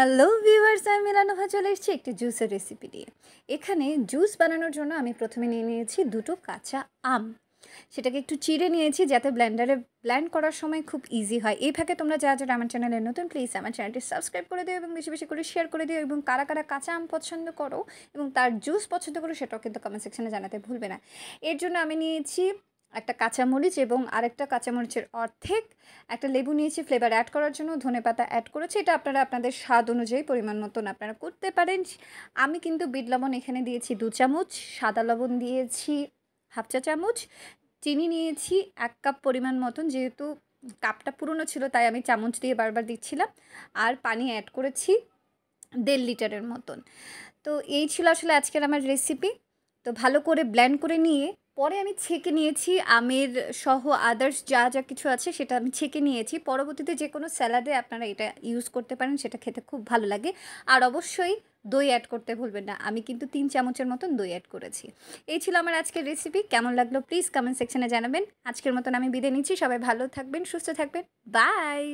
hello viewers আমি মিলানোভা চলে এসেছি একটি জুসের রেসিপি দিয়ে এখানে জুস বানানোর জন্য আমি প্রথমে নিয়ে নিয়েছি দুটো কাঁচা আম সেটাকে একটু চিড়ে নিয়েছি যাতে ব্ল্যান্ডারে ব্ল্যান্ড করার সময় খুব ইজি হয় এই তোমরা যারা যারা আমার চ্যানেলে নতুন প্লিজ আমার চ্যানেলটি সাবস্ক্রাইব করে দিও এবং বেশি বেশি করে শেয়ার করে দিও এবং কারা কারা কাঁচা আম পছন্দ করো এবং তার জুস পছন্দ করো সেটাও কিন্তু কমেন্ট সেকশানে জানাতে ভুলবে না এর জন্য আমি নিয়েছি একটা কাঁচামরিচ এবং আরেকটা কাঁচামরিচের অর্ধেক একটা লেবু নিয়েছি ফ্লেভার অ্যাড করার জন্য ধনে পাতা অ্যাড করেছি এটা আপনারা আপনাদের স্বাদ অনুযায়ী পরিমাণ মতন আপনারা করতে পারেন আমি কিন্তু বিট লবণ এখানে দিয়েছি দু চামচ সাদা লবণ দিয়েছি হাফ চা চামচ চিনি নিয়েছি এক কাপ পরিমাণ মতন যেহেতু কাপটা পুরনো ছিল তাই আমি চামচ দিয়ে বারবার দিচ্ছিলাম আর পানি অ্যাড করেছি দেড় লিটারের মতন তো এই ছিল আসলে আজকের আমার রেসিপি তো ভালো করে ব্ল্যান্ড করে নিয়ে পরে আমি ছেঁকে নিয়েছি আমের সহ আদার্স যা যা কিছু আছে সেটা আমি ছেঁকে নিয়েছি পরবর্তীতে যে কোনো স্যালাডে আপনারা এটা ইউজ করতে পারেন সেটা খেতে খুব ভালো লাগে আর অবশ্যই দই অ্যাড করতে ভুলবেন না আমি কিন্তু তিন চামচের মতন দই অ্যাড করেছি এই ছিল আমার আজকের রেসিপি কেমন লাগলো প্লিজ কমেন্ট সেকশানে জানাবেন আজকের মতন আমি বিদে নিচ্ছি সবাই ভালো থাকবেন সুস্থ থাকবেন বাই